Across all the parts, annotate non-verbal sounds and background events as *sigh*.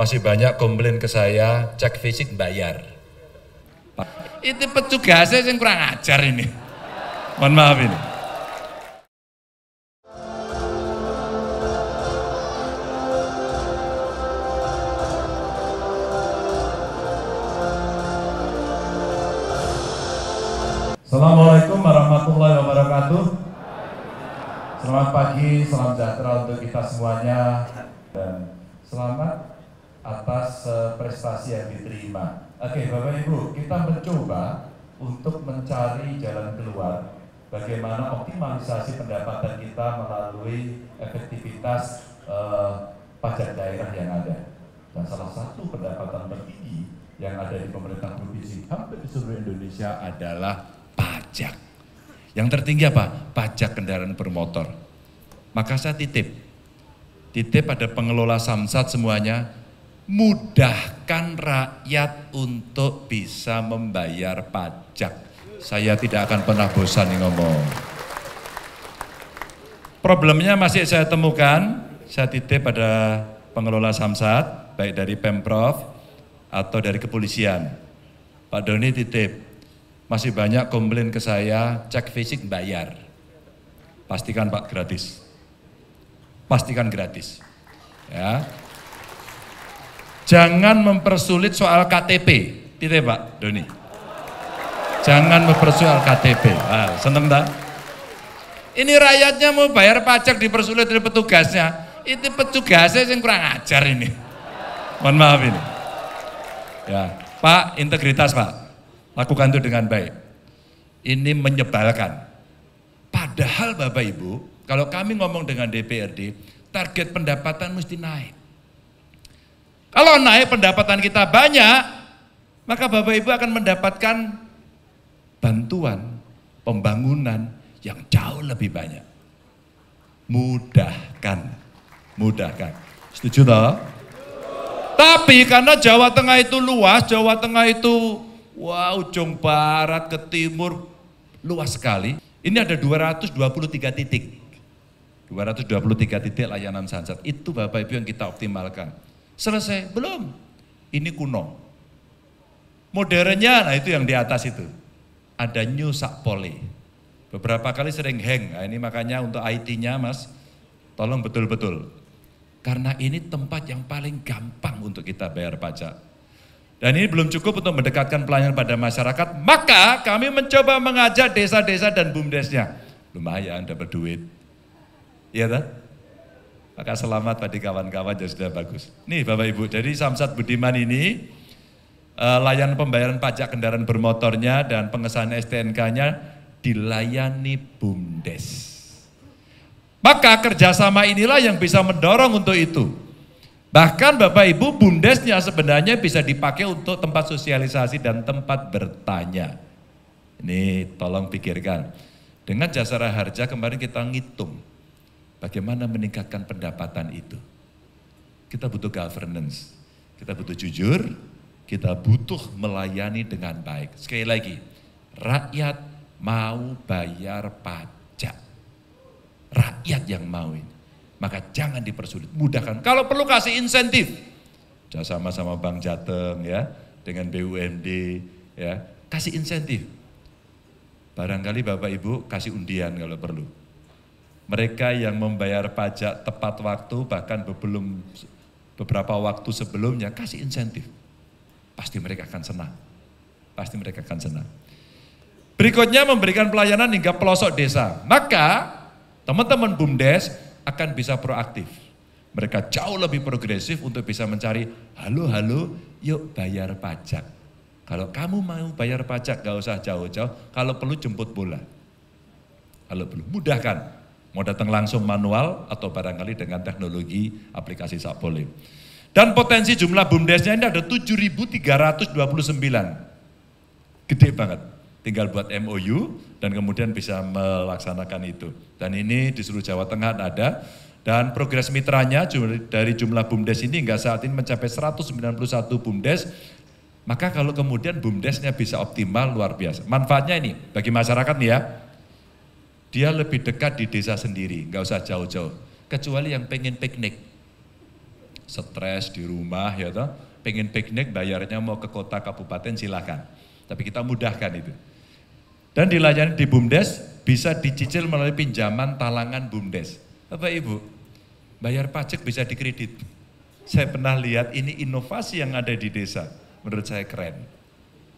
masih banyak komplain ke saya, cek fisik bayar. Itu petugasnya yang kurang ajar ini. Mohon maaf ini. Assalamualaikum warahmatullahi wabarakatuh. Selamat pagi, salam sejahtera untuk kita semuanya dan selamat atas uh, prestasi yang diterima. Oke, okay, Bapak Ibu, kita mencoba untuk mencari jalan keluar bagaimana optimalisasi pendapatan kita melalui efektivitas uh, pajak daerah yang ada. Dan salah satu pendapatan tertinggi yang ada di pemerintah provinsi hampir di seluruh Indonesia adalah pajak. Yang tertinggi apa? Pajak kendaraan bermotor. Maka saya titip, titip pada pengelola samsat semuanya, mudahkan rakyat untuk bisa membayar pajak. Saya tidak akan pernah bosan ngomong. Problemnya masih saya temukan, saya titip pada pengelola Samsat, baik dari Pemprov atau dari kepolisian. Pak Doni titip, masih banyak komplain ke saya, cek fisik bayar. Pastikan Pak gratis. Pastikan gratis. Ya, Jangan mempersulit soal KTP. Tidak Pak Doni. Jangan mempersulit soal KTP. Ah, seneng tak? Ini rakyatnya mau bayar pajak dipersulit dari petugasnya. Itu petugasnya yang kurang ajar ini. Mohon maaf ini. Ya, Pak, integritas Pak. Lakukan itu dengan baik. Ini menyebalkan. Padahal Bapak Ibu, kalau kami ngomong dengan DPRD, target pendapatan mesti naik. Kalau naik pendapatan kita banyak, maka Bapak Ibu akan mendapatkan bantuan pembangunan yang jauh lebih banyak. Mudahkan, mudahkan. Setuju toh? Tapi karena Jawa Tengah itu luas, Jawa Tengah itu wah wow, ujung barat ke timur luas sekali. Ini ada 223 titik. 223 titik layanan sunset. Itu Bapak Ibu yang kita optimalkan. Selesai? Belum. Ini kuno. Modernnya, nah itu yang di atas itu. Ada New Sakpole. Beberapa kali sering hang. Nah, ini makanya untuk IT-nya mas, tolong betul-betul. Karena ini tempat yang paling gampang untuk kita bayar pajak. Dan ini belum cukup untuk mendekatkan pelayanan pada masyarakat, maka kami mencoba mengajak desa-desa dan bumdesnya. Lumayan dapat duit. Iya kan? Maka selamat bagi kawan-kawan yang sudah bagus. Nih Bapak Ibu, jadi Samsat Budiman ini uh, eh, layanan pembayaran pajak kendaraan bermotornya dan pengesahan STNK-nya dilayani BUMDes. Maka kerjasama inilah yang bisa mendorong untuk itu. Bahkan Bapak Ibu bumdesnya sebenarnya bisa dipakai untuk tempat sosialisasi dan tempat bertanya. Ini tolong pikirkan. Dengan jasara harja kemarin kita ngitung. Bagaimana meningkatkan pendapatan itu? Kita butuh governance, kita butuh jujur, kita butuh melayani dengan baik. Sekali lagi, rakyat mau bayar pajak. Rakyat yang mau ini. Maka jangan dipersulit, mudahkan. Kalau perlu kasih insentif. Sama sama Bank Jateng ya, dengan BUMD ya, kasih insentif. Barangkali Bapak Ibu kasih undian kalau perlu mereka yang membayar pajak tepat waktu bahkan belum beberapa waktu sebelumnya kasih insentif. Pasti mereka akan senang. Pasti mereka akan senang. Berikutnya memberikan pelayanan hingga pelosok desa. Maka teman-teman BUMDes akan bisa proaktif. Mereka jauh lebih progresif untuk bisa mencari, halo-halo yuk bayar pajak. Kalau kamu mau bayar pajak gak usah jauh-jauh, kalau perlu jemput bola. Kalau perlu, mudahkan. Mau datang langsung manual atau barangkali dengan teknologi aplikasi sapolim Dan potensi jumlah bumdesnya ini ada 7.329. Gede banget. Tinggal buat MOU dan kemudian bisa melaksanakan itu. Dan ini di seluruh Jawa Tengah ada. Dan progres mitranya dari jumlah BUMDES ini hingga saat ini mencapai 191 BUMDES. Maka kalau kemudian bumdesnya bisa optimal luar biasa. Manfaatnya ini bagi masyarakat nih ya, dia lebih dekat di desa sendiri, nggak usah jauh-jauh. Kecuali yang pengen piknik. Stres di rumah ya toh, pengen piknik bayarnya mau ke kota kabupaten silakan. Tapi kita mudahkan itu. Dan dilayani di BUMDes bisa dicicil melalui pinjaman talangan BUMDes. Bapak Ibu, bayar pajak bisa dikredit. Saya pernah lihat ini inovasi yang ada di desa. Menurut saya keren.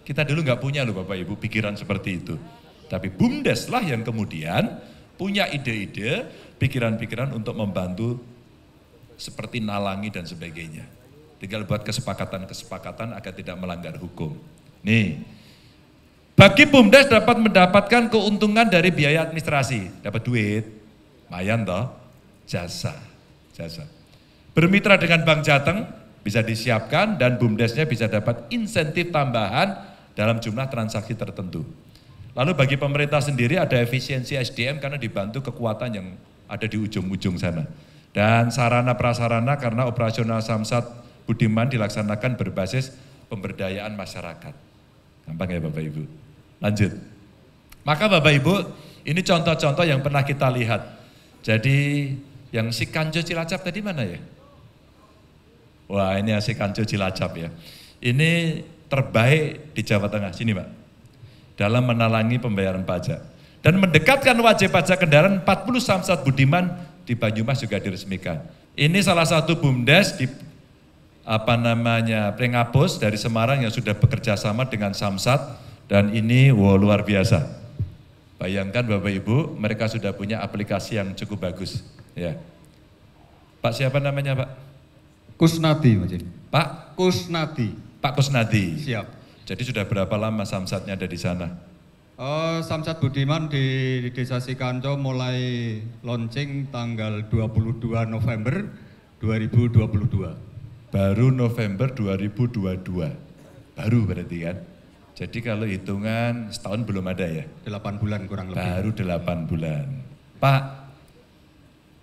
Kita dulu nggak punya loh Bapak Ibu pikiran seperti itu. Tapi BUMDES lah yang kemudian punya ide-ide, pikiran-pikiran untuk membantu seperti nalangi dan sebagainya. Tinggal buat kesepakatan-kesepakatan agar tidak melanggar hukum. Nih, bagi BUMDES dapat mendapatkan keuntungan dari biaya administrasi. Dapat duit, mayan toh, jasa, jasa. Bermitra dengan Bank Jateng bisa disiapkan dan BUMDESnya bisa dapat insentif tambahan dalam jumlah transaksi tertentu. Lalu bagi pemerintah sendiri ada efisiensi SDM karena dibantu kekuatan yang ada di ujung-ujung sana. Dan sarana prasarana karena operasional Samsat Budiman dilaksanakan berbasis pemberdayaan masyarakat. Gampang ya Bapak Ibu. Lanjut. Maka Bapak Ibu, ini contoh-contoh yang pernah kita lihat. Jadi yang si Kanjo Cilacap tadi mana ya? Wah ini si Kanjo Cilacap ya. Ini terbaik di Jawa Tengah. Sini Pak dalam menalangi pembayaran pajak. Dan mendekatkan wajib pajak kendaraan 40 samsat Budiman di Banyumas juga diresmikan. Ini salah satu BUMDes di apa namanya Pringapus dari Semarang yang sudah bekerja sama dengan Samsat dan ini wow, luar biasa. Bayangkan Bapak Ibu, mereka sudah punya aplikasi yang cukup bagus. Ya. Pak siapa namanya Pak? Kusnadi Pak Kusnadi. Pak Kusnadi. Siap. Jadi sudah berapa lama samsatnya ada di sana? Uh, Samsat Budiman di, di Desa Sikanco mulai launching tanggal 22 November 2022. Baru November 2022. Baru berarti kan? Jadi kalau hitungan setahun belum ada ya? 8 bulan kurang lebih. Baru 8 bulan. Pak,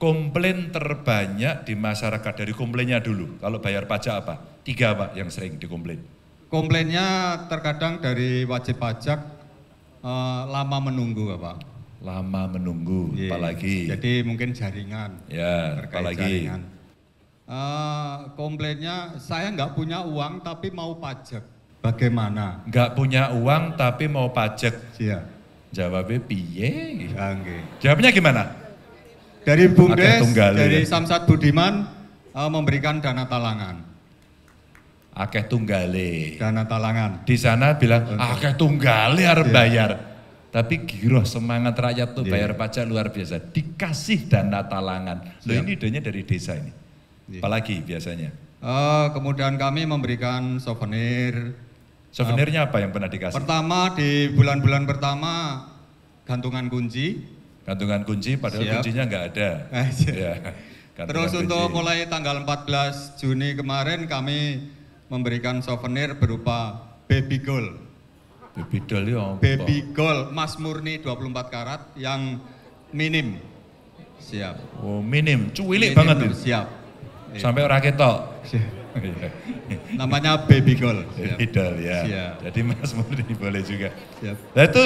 komplain terbanyak di masyarakat dari komplainnya dulu. Kalau bayar pajak apa? Tiga Pak yang sering dikomplain Komplainnya terkadang dari wajib pajak eh, lama menunggu, Bapak. Lama menunggu, yes. Iya. apalagi. Jadi mungkin jaringan. Ya, apalagi. Jaringan. Eh, komplainnya saya nggak punya uang tapi mau pajak. Bagaimana? Nggak punya uang tapi mau pajak. Iya. Jawabnya piye? Ya, ah, okay. Jawabnya gimana? Dari Bung dari Samsat Budiman eh, memberikan dana talangan akeh tunggale. Dana talangan. Di sana bilang akeh tunggale harus yeah. bayar. Tapi giroh semangat rakyat tuh yeah. bayar pajak luar biasa. Dikasih dana talangan. Loh ini idenya dari desa ini. Yeah. Apalagi biasanya. Uh, kemudian kami memberikan souvenir. Souvenirnya uh, apa yang pernah dikasih? Pertama di bulan-bulan pertama gantungan kunci. Gantungan kunci padahal Siap. kuncinya nggak ada. ya. Terus untuk mulai tanggal 14 Juni kemarin kami memberikan souvenir berupa baby gold. Baby doll ya Baby gold emas murni 24 karat yang minim. Siap. Oh, minim, cuwilik banget itu. Ya? Siap. Iya. Sampai orang ketok. Iya. Namanya baby gold. Baby doll ya. Siap. Jadi Mas Murni boleh juga. Siap. Nah itu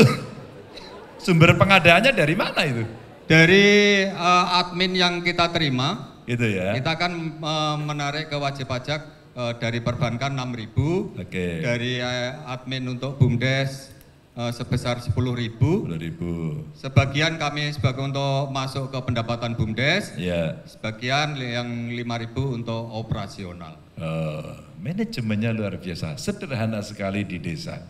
sumber pengadaannya dari mana itu? Dari uh, admin yang kita terima. Itu ya. Kita akan uh, menarik ke wajib pajak uh, dari perbankan 6000 okay. dari uh, admin untuk bumdes uh, sebesar 10.000 10 sebagian kami sebagai untuk masuk ke pendapatan bumdes yeah. sebagian yang 5000 untuk operasional uh, manajemennya luar biasa sederhana sekali di desa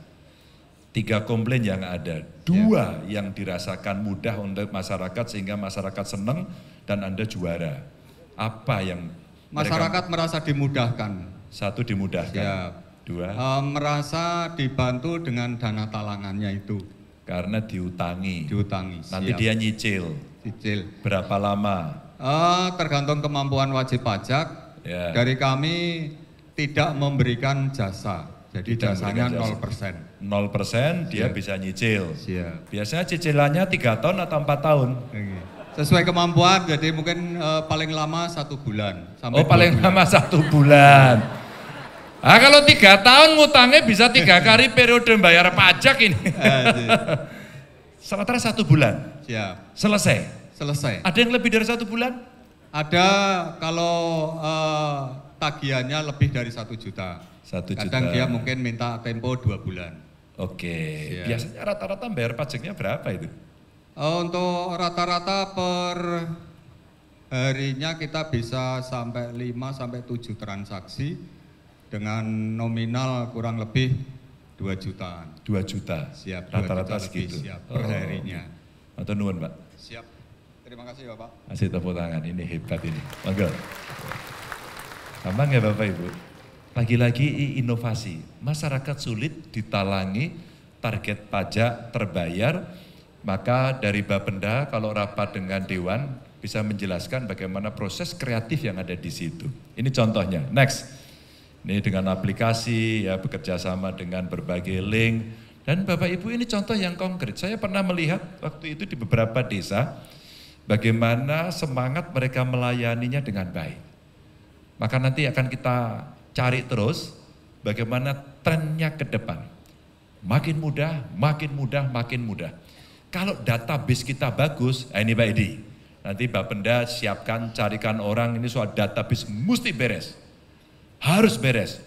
tiga komplain yang ada, dua yeah. yang dirasakan mudah untuk masyarakat sehingga masyarakat senang dan Anda juara. Apa yang Masyarakat mereka... merasa dimudahkan. Satu dimudahkan. Siap. Dua. E, merasa dibantu dengan dana talangannya itu. Karena diutangi. Diutangi. Siap. Nanti dia nyicil. Nyicil. Berapa lama? E, tergantung kemampuan wajib pajak. Ya. Dari kami tidak memberikan jasa. Jadi tidak jasanya persen. Nol persen dia bisa nyicil. Siap. Biasanya cicilannya tiga tahun atau empat tahun. Okay. Sesuai kemampuan, jadi mungkin uh, paling lama satu bulan. Sampai oh paling bulan. lama satu bulan. Ah kalau tiga tahun ngutangnya bisa tiga kali periode bayar pajak ini. *laughs* Sementara satu bulan. Siap. Selesai. Selesai. Ada yang lebih dari satu bulan? Ada kalau uh, tagihannya lebih dari satu juta. Satu juta. Kadang dia mungkin minta tempo dua bulan. Oke. okay. Biasanya rata-rata bayar pajaknya berapa itu? Eh, untuk rata-rata per harinya kita bisa sampai 5 sampai 7 transaksi dengan nominal kurang lebih 2 jutaan. 2 juta. Siap, rata-rata segitu. Siap per oh, harinya. Atau nuan, Pak. Siap. Terima kasih, Bapak. Kasih tepuk tangan, ini hebat ini. Monggo. Gampang ya Bapak Ibu? Lagi-lagi inovasi, masyarakat sulit ditalangi target pajak terbayar, maka dari Bapenda kalau rapat dengan Dewan bisa menjelaskan bagaimana proses kreatif yang ada di situ. Ini contohnya. Next. Ini dengan aplikasi, ya bekerja sama dengan berbagai link. Dan Bapak Ibu ini contoh yang konkret. Saya pernah melihat waktu itu di beberapa desa, bagaimana semangat mereka melayaninya dengan baik. Maka nanti akan kita cari terus bagaimana trennya ke depan. Makin mudah, makin mudah, makin mudah. Kalau database kita bagus, eh, ini Pak Edi, nanti Benda siapkan, carikan orang, ini soal database mesti beres. Harus beres.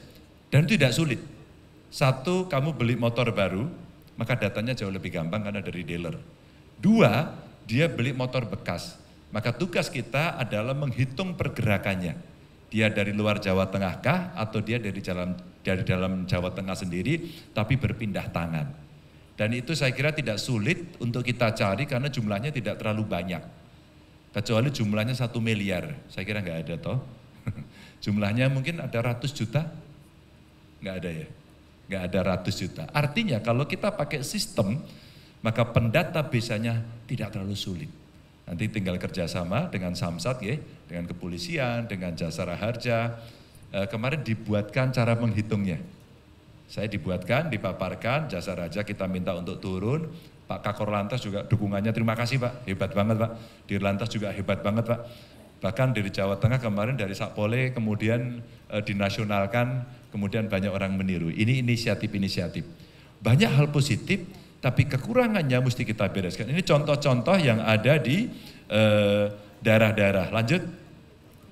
Dan itu tidak sulit. Satu, kamu beli motor baru, maka datanya jauh lebih gampang karena dari dealer. Dua, dia beli motor bekas. Maka tugas kita adalah menghitung pergerakannya. Dia dari luar Jawa Tengah kah atau dia dari dalam dari dalam Jawa Tengah sendiri tapi berpindah tangan. Dan itu saya kira tidak sulit untuk kita cari karena jumlahnya tidak terlalu banyak. Kecuali jumlahnya satu miliar, saya kira nggak ada toh. *laughs* jumlahnya mungkin ada ratus juta, nggak ada ya, nggak ada ratus juta. Artinya kalau kita pakai sistem, maka pendata biasanya tidak terlalu sulit. Nanti tinggal kerjasama dengan Samsat ya, dengan kepolisian, dengan jasa raharja. E, eh, kemarin dibuatkan cara menghitungnya saya dibuatkan, dipaparkan, jasa raja kita minta untuk turun. Pak Kakor Lantas juga dukungannya terima kasih Pak, hebat banget Pak. Di Lantas juga hebat banget Pak. Bahkan dari Jawa Tengah kemarin dari Sapole kemudian e, dinasionalkan, kemudian banyak orang meniru. Ini inisiatif-inisiatif. Banyak hal positif, tapi kekurangannya mesti kita bereskan. Ini contoh-contoh yang ada di eh, daerah-daerah. Lanjut.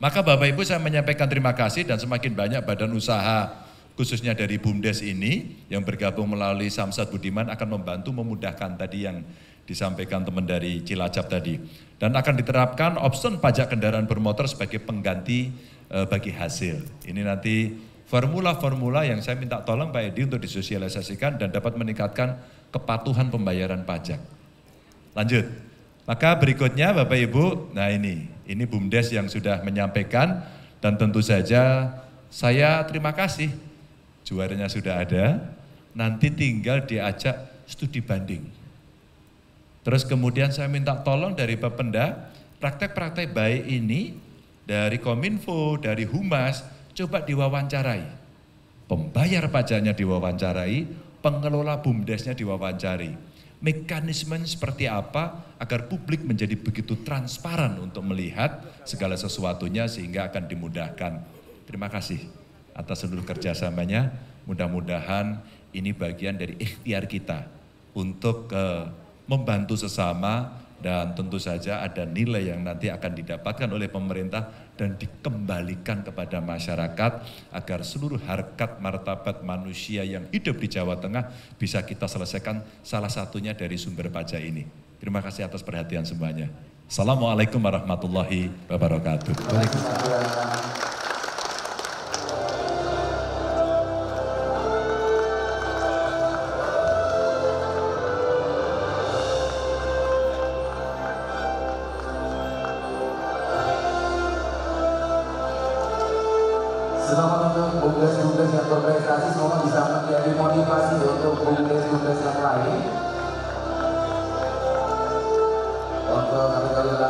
Maka Bapak Ibu saya menyampaikan terima kasih dan semakin banyak badan usaha khususnya dari BUMDes ini yang bergabung melalui Samsat Budiman akan membantu memudahkan tadi yang disampaikan teman dari Cilacap tadi. Dan akan diterapkan option pajak kendaraan bermotor sebagai pengganti e, bagi hasil. Ini nanti formula-formula yang saya minta tolong Pak Edi untuk disosialisasikan dan dapat meningkatkan kepatuhan pembayaran pajak. Lanjut. Maka berikutnya Bapak Ibu, nah ini, ini BUMDes yang sudah menyampaikan dan tentu saja saya terima kasih juaranya sudah ada, nanti tinggal diajak studi banding. Terus kemudian saya minta tolong dari Bapenda, praktek-praktek baik ini dari Kominfo, dari Humas, coba diwawancarai. Pembayar pajaknya diwawancarai, pengelola BUMDESnya diwawancari. Mekanisme seperti apa agar publik menjadi begitu transparan untuk melihat segala sesuatunya sehingga akan dimudahkan. Terima kasih atas seluruh kerjasamanya. Mudah-mudahan ini bagian dari ikhtiar kita untuk uh, membantu sesama dan tentu saja ada nilai yang nanti akan didapatkan oleh pemerintah dan dikembalikan kepada masyarakat agar seluruh harkat martabat manusia yang hidup di Jawa Tengah bisa kita selesaikan salah satunya dari sumber pajak ini. Terima kasih atas perhatian semuanya. Assalamualaikum warahmatullahi wabarakatuh. Waalaikumsalam. selamat untuk bungkus-bungkus yang berprestasi semua bisa menjadi motivasi untuk bungkus-bungkus yang lain. Untuk kategori kali